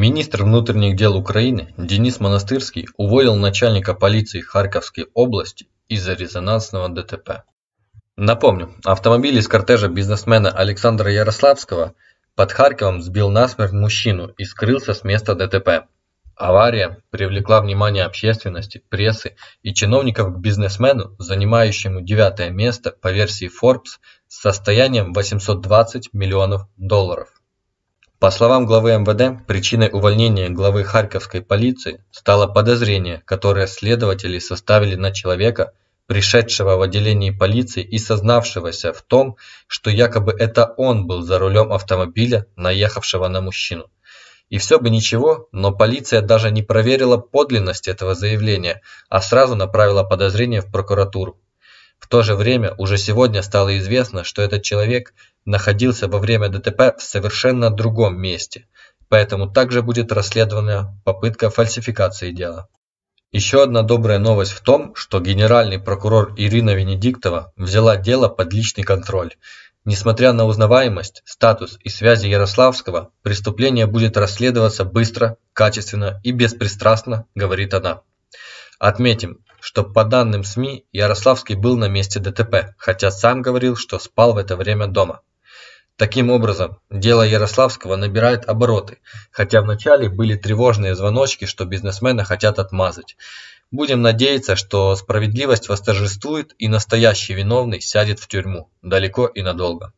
Министр внутренних дел Украины Денис Монастырский уволил начальника полиции Харьковской области из-за резонансного ДТП. Напомню, автомобиль из кортежа бизнесмена Александра Ярославского под Харьковом сбил насмерть мужчину и скрылся с места ДТП. Авария привлекла внимание общественности, прессы и чиновников к бизнесмену, занимающему девятое место по версии Forbes с состоянием 820 миллионов долларов. По словам главы МВД, причиной увольнения главы харьковской полиции стало подозрение, которое следователи составили на человека, пришедшего в отделение полиции и сознавшегося в том, что якобы это он был за рулем автомобиля, наехавшего на мужчину. И все бы ничего, но полиция даже не проверила подлинность этого заявления, а сразу направила подозрение в прокуратуру. В то же время уже сегодня стало известно, что этот человек находился во время ДТП в совершенно другом месте, поэтому также будет расследована попытка фальсификации дела. Еще одна добрая новость в том, что генеральный прокурор Ирина Венедиктова взяла дело под личный контроль. Несмотря на узнаваемость, статус и связи Ярославского, преступление будет расследоваться быстро, качественно и беспристрастно, говорит она. Отметим, что по данным СМИ Ярославский был на месте ДТП, хотя сам говорил, что спал в это время дома. Таким образом, дело Ярославского набирает обороты, хотя вначале были тревожные звоночки, что бизнесмена хотят отмазать. Будем надеяться, что справедливость восторжествует и настоящий виновный сядет в тюрьму, далеко и надолго.